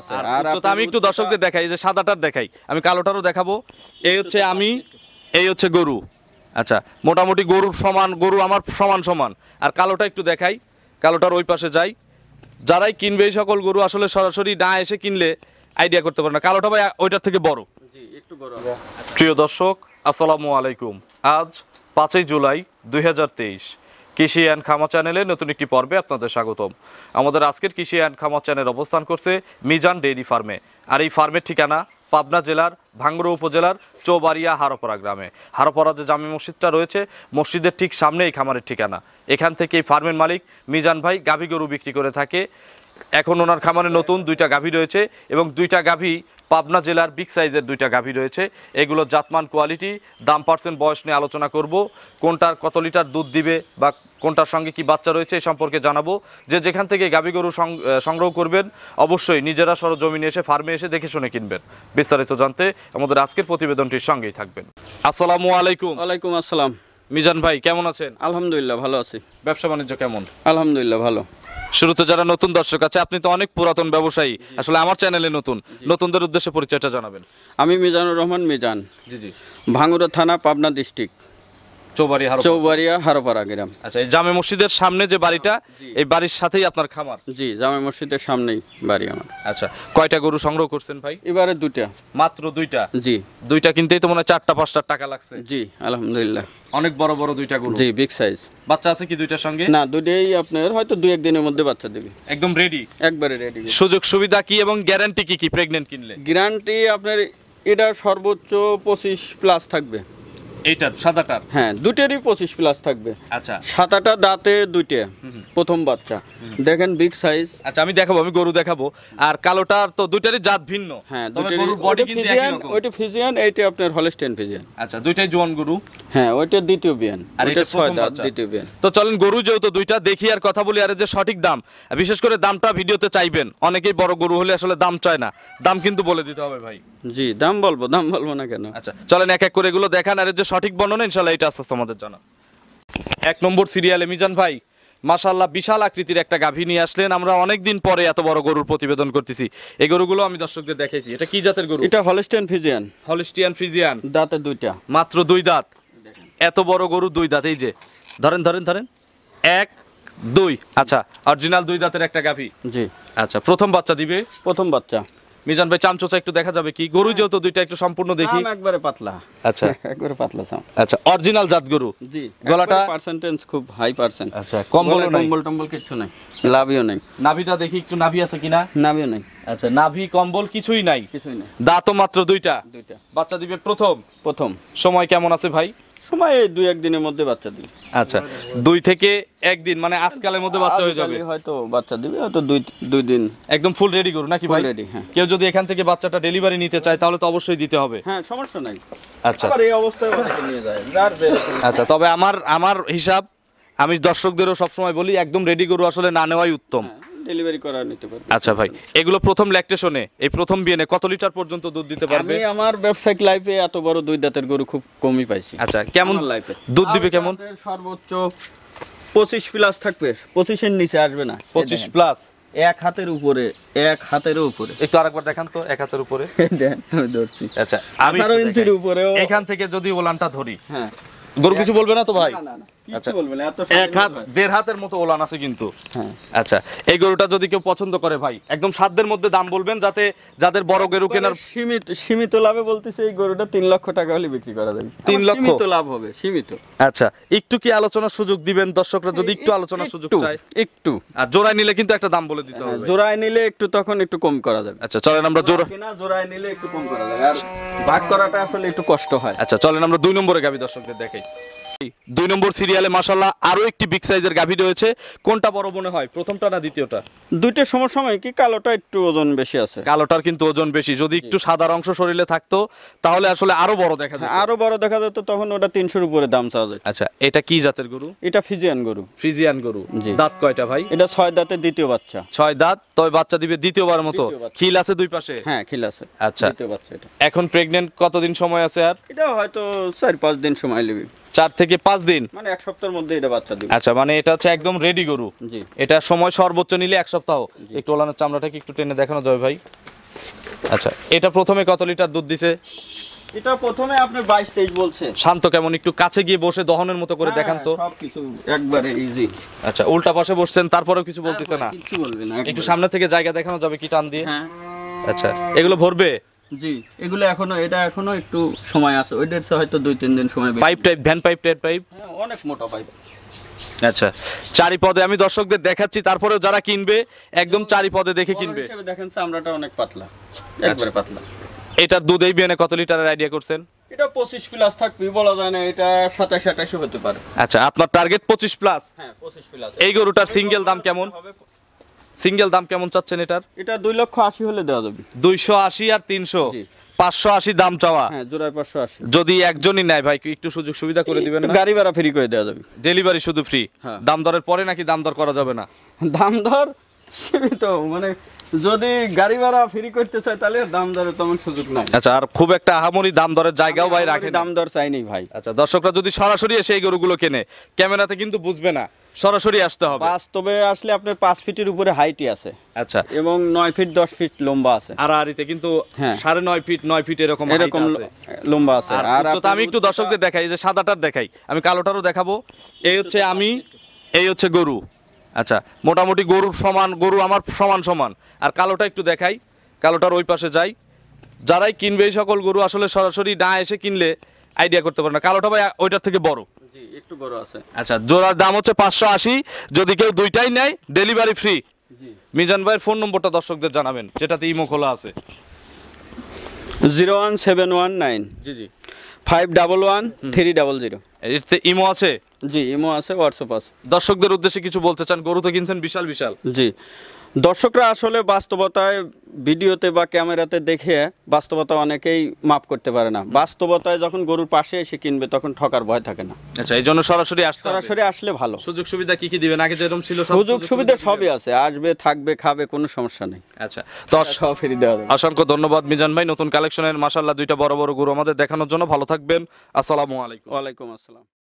আছে আর আমি একটু দর্শকদের দেখাই যে সাদাটার দেখাই আমি কালোটারও দেখাবো এই হচ্ছে আমি এই হচ্ছে গরু আচ্ছা মোটামুটি গরুর সমান গরু আমার সমান সমান আর কালোটা একটু দেখাই কালোটার ওই পাশে যাই যারাই কিনবে এই সকল গরু আসলে সরাসরি না এসে কিনলে আইডিয়া করতে পারে না কালোটা ভাই ওইটার থেকে বড় প্রিয় দর্শক আসসালামু আলাইকুম আজ পাঁচই জুলাই দুই হাজার তেইশ কৃষি অ্যান্ড খামা চ্যানেলে নতুন একটি পর্বে আপনাদের স্বাগতম আমাদের আজকের কৃষি অ্যান্ড খামা চ্যানেল অবস্থান করছে মিজান ডেইরি ফার্মে আর এই ফার্মের ঠিকানা পাবনা জেলার ভাঙ্গুড়া উপজেলার চৌবাড়িয়া হারোপাড়া গ্রামে হারোপাড়া যে জামি মসজিদটা রয়েছে মসজিদের ঠিক সামনে এই খামারের ঠিকানা এখান থেকে এই ফার্মের মালিক মিজান ভাই গাভী গরু বিক্রি করে থাকে এখন ওনার খামারে নতুন দুইটা গাভী রয়েছে এবং দুইটা গাভী পাবনা জেলার বিগ সাইজের দুইটা গাভী রয়েছে এগুলো জাতমান কোয়ালিটি দাম পার্সেন্ট বয়স নিয়ে আলোচনা করব কোনটার কত লিটার দুধ দিবে বা কোনটার সঙ্গে কি বাচ্চা রয়েছে এই সম্পর্কে জানাবো যে যেখান থেকে গাভী গরু সংগ্রহ করবেন অবশ্যই নিজেরা সরজমিনে এসে ফার্মে এসে দেখে শুনে কিনবেন বিস্তারিত জানতে আমাদের আজকের প্রতিবেদনটির সঙ্গেই থাকবেন আসসালামু আলাইকুম আলাইকুম আসসালাম মিজান ভাই কেমন আছেন আলহামদুলিল্লাহ ভালো আছি ব্যবসা বাণিজ্য কেমন আলহামদুলিল্লাহ ভালো শুরুতে যারা নতুন দর্শক আছে আপনি তো অনেক পুরাতন ব্যবসায়ী আসলে আমার চ্যানেলে নতুন নতুনদের উদ্দেশ্যে পরিচয়টা জানাবেন আমি মিজানুর রহমান মিজান জি জি ভাঙ্গুরা থানা পাবনা ডিস্ট্রিক্ট চৌবাড়িয়া গ্রাম আচ্ছা এই মসজিদের সামনে যে বাড়িটা এই বাড়ির সাথেই আপনার জি মসজিদের সামনেই বাড়ি আমার আচ্ছা কয়টা গরু সংগ্রহ করছেন ভাই এবারে দুইটা মাত্র দুইটা জি দুইটা কিনতেই তো মনে হয় চারটা পাঁচটা টাকা লাগছে জি অনেক বড় বড় দুইটা বাচ্চা আছে কি সঙ্গে না দুইটাই আপনার হয়তো দুই একদিনের মধ্যে বাচ্চা দেবে একদম রেডি একবারে রেডি সুযোগ সুবিধা কি এবং গ্যারান্টি কি কি কিনলে গ্যারান্টি আপনার এটা সর্বোচ্চ পঁচিশ প্লাস থাকবে হ্যাঁ দুটেরই পঁচিশ প্লাস থাকবে আচ্ছা সাদাটা দাঁতে দুইটে প্রথম বাচ্চা দেখেন বিগ সাইজ আচ্ছা আমি দেখাবো আমি গরু দেখাবো আর তো দুইটারই জাত ভিন্ন হ্যাঁ বডি ফিজিয়ান ওইটা ফিজিয়ান এইটা আপনার ফিজিয়ান আচ্ছা দুইটাই জোয়ান গরু হ্যাঁ ওইটা দ্বিতীয় বিয়ান আর এটা ছয় দাঁত দ্বিতীয় বিয়ান তো চলেন গরু যেহেতু দুইটা দেখি আর কথা বলি আর যে সঠিক দাম বিশেষ করে দামটা ভিডিওতে চাইবেন অনেকেই বড় গরু হলে আসলে দাম চায় না দাম কিন্তু বলে দিতে হবে ভাই জি দাম বলবো দাম বলবো না কেন আচ্ছা চলেন এক এক করে এগুলো দেখান আর যে সঠিক বর্ণনা ইনশাল্লাহ এটা আস্তে আস্তে আমাদের জানা এক নম্বর সিরিয়ালে মিজান ভাই মাশাল্লাহ বিশাল আকৃতির একটা গাভী নিয়ে আসলেন আমরা অনেক দিন পরে এত বড় গরুর প্রতিবেদন করতেছি এই গরুগুলো আমি দর্শকদের দেখেছি এটা কি জাতের গরু এটা হলিস্টিয়ান ফিজিয়ান হলিস্টিয়ান ফিজিয়ান দাঁতে দুইটা মাত্র দুই দাঁত এত বড় গরু দুই দাঁত এই যে ধরেন ধরেন ধরেন এক দুই আচ্ছা অরিজিনাল দুই দাঁতের একটা গাভী জি আচ্ছা প্রথম বাচ্চা দিবে প্রথম বাচ্চা মিজান ভাই চামচোচা একটু দেখা যাবে কি গরু হ্যাঁ। যেহেতু দুইটা একটু সম্পূর্ণ দেখি একবারে পাতলা আচ্ছা একবারে পাতলা চাম আচ্ছা অরিজিনাল জাত গরু জি গলাটা পার্সেন্টেজ খুব হাই পার্সেন্ট আচ্ছা কম্বল কম্বল টম্বল কিছু নাই লাভিও নাই নাভিটা দেখি একটু নাভি আছে কিনা নাভিও নাই আচ্ছা নাভি কম্বল কিছুই নাই কিছুই নাই দাঁতও মাত্র দুইটা দুইটা বাচ্চা দিবে প্রথম প্রথম সময় কেমন আছে ভাই সময় এই দুই একদিনের মধ্যে বাচ্চা দিবে আচ্ছা দুই থেকে একদিন মানে আজকালের মধ্যে বাচ্চা হয়ে যাবে হয়তো বাচ্চা দিবে হয়তো দুই দুই দিন একদম ফুল রেডি করুন নাকি ভাই রেডি হ্যাঁ কেউ যদি এখান থেকে বাচ্চাটা ডেলিভারি নিতে চায় তাহলে তো অবশ্যই দিতে হবে হ্যাঁ সমস্যা নাই আচ্ছা আবার এই অবস্থায় অনেকে নিয়ে যায় যার আচ্ছা তবে আমার আমার হিসাব আমি দর্শকদেরও সবসময় বলি একদম রেডি করু আসলে না নেওয়াই উত্তম হ্যাঁ। ডেলিভারি করা নিতে পারবে আচ্ছা ভাই এগুলো প্রথম ল্যাকটেশনে এই প্রথম বিয়েনে কত লিটার পর্যন্ত দুধ দিতে পারবে আমি আমার ব্যবসায়িক লাইফে এত বড় দুই দাঁতের গরু খুব কমই পাইছি আচ্ছা কেমন লাইফে দুধ দিবে কেমন সর্বোচ্চ পঁচিশ প্লাস থাকবে পঁচিশের নিচে আসবে না পঁচিশ প্লাস এক হাতের উপরে এক হাতের উপরে একটু আরেকবার দেখান তো এক হাতের উপরে ধরছি আচ্ছা আমি ইঞ্চির উপরে এখান থেকে যদি ওলানটা ধরি হ্যাঁ গরু কিছু বলবে না তো ভাই আচ্ছা। এক হ্যাঁ। আচ্ছা, আচ্ছা, একটু কি আলোচনার সুযোগ দিবেন দর্শকরা যদি একটু আলোচনার সুযোগ একটু আর জোড়ায় নিলে কিন্তু একটা দাম বলে দিতে হ্যাঁ, হবে জোড়ায় নিলে একটু তখন একটু কম করা যাবে আচ্ছা চলেন আমরা জোড়া কেনা জোড়ায় নিলে একটু কম করা যাবে আর ভাগ করাটা আসলে একটু কষ্ট হয় আচ্ছা চলেন আমরা দুই নম্বরে গাবি দর্শকদের দেখাই দুই নম্বর সিরিয়ালে মাসাল্লাহ আরও একটি বিগ সাইজের গাভী রয়েছে কোনটা বড় মনে হয় প্রথমটা না দ্বিতীয়টা দুইটা সময় কি কালোটা একটু ওজন বেশি আছে কালোটার কিন্তু ওজন বেশি যদি একটু সাদার অংশ শরীরে থাকতো তাহলে আসলে আরো বড় দেখা যায় আরো বড় দেখা যেত তখন ওটা তিনশোর উপরে দাম চাওয়া যায় আচ্ছা এটা কি জাতের গরু এটা ফিজিয়ান গরু ফ্রিজিয়ান গরু দাঁত কয়টা ভাই এটা ছয় দাঁতের দ্বিতীয় বাচ্চা ছয় দাঁত তবে বাচ্চা দিবে দ্বিতীয়বার মতো খিল আছে দুই পাশে হ্যাঁ খিল আছে আচ্ছা। দ্বিতীয় বাচ্চা এটা এখন প্রেগনেন্ট কতদিন সময় আছে আর এটা হয়তো চার পাঁচ দিন সময় নেবে চার থেকে পাঁচ দিন মানে এক সপ্তাহের মধ্যে এটা বাচ্চা দিবে আচ্ছা মানে এটা হচ্ছে একদম রেডি গরু এটা সময় সর্বোচ্চ নিলে এক সপ্তাহ একটু ওলানোর চামড়াটাকে একটু টেনে দেখানো যাবে ভাই আচ্ছা এটা প্রথমে কত লিটার দুধ দিছে এটা প্রথমে আপনি 22 23 বলছে শান্ত কেমন একটু কাছে গিয়ে বসে দহনের মতো করে হ্যাঁ, দেখান তো সবকিছু একবারে ইজি আচ্ছা উল্টা পাশে বসছেন তারপরেও কিছু হ্যাঁ, বলতেছে না কিছু বলবে না একটু সামনে থেকে জায়গা দেখানো যাবে কি টান দিয়ে হ্যাঁ। আচ্ছা এগুলো ভরবে জি এগুলো এখনো এটা এখনো একটু সময় আছে ওইটার হয়তো দুই তিন দিন সময় pipe type van pipe type pipe অনেক মোটা পাইপ আচ্ছা চারি পদে আমি দর্শকদের দেখাচ্ছি তারপরে যারা কিনবে একদম চারি পদে দেখে কিনবে দেখেন চামড়াটা অনেক পাতলা আচ্ছা। একবারে পাতলা এটা দুধ এই বিয়ানে কত লিটারের আইডিয়া করছেন এটা পঁচিশ প্লাস থাকবে বলা যায় না এটা 27 28 হতে পারে আচ্ছা আপনার টার্গেট পঁচিশ প্লাস হ্যাঁ 25 প্লাস এই গরুটার সিঙ্গেল দাম কেমন হবে সিঙ্গেল দাম কেমন চাচ্ছেন এটার এটা দুই লক্ষ আশি হলে দেওয়া যাবে দুইশো আশি আর তিনশো পাঁচশো আশি দাম চাওয়া হ্যাঁ জোড়ায় পাঁচশো আশি যদি একজনই নেয় ভাই একটু সুযোগ সুবিধা করে দিবেন গাড়ি ভাড়া ফ্রি করে দেওয়া যাবে ডেলিভারি শুধু ফ্রি হ্যাঁ। দাম দরের পরে নাকি দাম দর করা যাবে না দাম দর সীমিত মানে যদি গাড়ি ভাড়া ফ্রি করতে চাই তাহলে দাম দরের তেমন সুযোগ নাই আচ্ছা আর খুব একটা আহামরি দাম দরের জায়গাও ভাই রাখে দাম দর চাইনি ভাই আচ্ছা দর্শকরা যদি সরাসরি এসে এই গরুগুলো কেনে ক্যামেরাতে কিন্তু বুঝবে না সরাসরি আসতে হবে বাস্তবে আসলে আপনার পাঁচ ফিটের উপরে হাইটই আছে আচ্ছা এবং নয় ফিট দশ ফিট লম্বা আছে আর আরিতে কিন্তু হ্যাঁ। সাড়ে নয় ফিট নয় ফিট এরকম এরকম লম্বা আছে আর আমি একটু দর্শকদের দেখাই যে সাদাটার দেখাই আমি কালোটারও দেখাবো এই হচ্ছে আমি এই হচ্ছে গরু আচ্ছা মোটামুটি গরুর সমান গরু আমার সমান সমান আর কালোটা একটু দেখাই কালোটার ওই পাশে যাই যারাই কিনবে এই সকল গরু আসলে সরাসরি না এসে কিনলে আইডিয়া করতে পারে না কালোটা ভাই ওইটার থেকে বড় একটু বড় আছে আচ্ছা জোড়ার দাম হচ্ছে পাঁচশো আশি যদি কেউ দুইটাই নেয় ডেলিভারি ফ্রি মিজান ভাইয়ের ফোন নম্বরটা দর্শকদের জানাবেন যেটাতে ইমো খোলা আছে zero one seven one nine জি জি five double one three double zero আছে জি আছে হোয়াটসঅ্যাপ আছে দর্শকদের উদ্দেশ্যে কিছু বলতে চান গরু তো কিনছেন বিশাল বিশাল জি দর্শকরা আসলে বাস্তবতায় ভিডিওতে বা ক্যামেরাতে দেখে বাস্তবতা অনেকেই মাপ করতে পারে না বাস্তবতায় যখন গরুর পাশে এসে কিনবে তখন ঠকার ভয় থাকে না আচ্ছা এই জন্য সরাসরি আসলে সরাসরি আসলে ভালো সুযোগ সুবিধা কি কি দিবেন আগে যেরকম ছিল সুযোগ সুবিধা সবই আছে আসবে থাকবে খাবে কোনো সমস্যা নেই আচ্ছা তো সবই দেওয়া অসংখ্য ধন্যবাদ মিজান ভাই নতুন কালেকশনের মাশাআল্লাহ দুইটা বড় বড় গরু আমাদের দেখানোর জন্য ভালো থাকবেন আসসালামু আলাইকুম ওয়ালাইকুম আসসালাম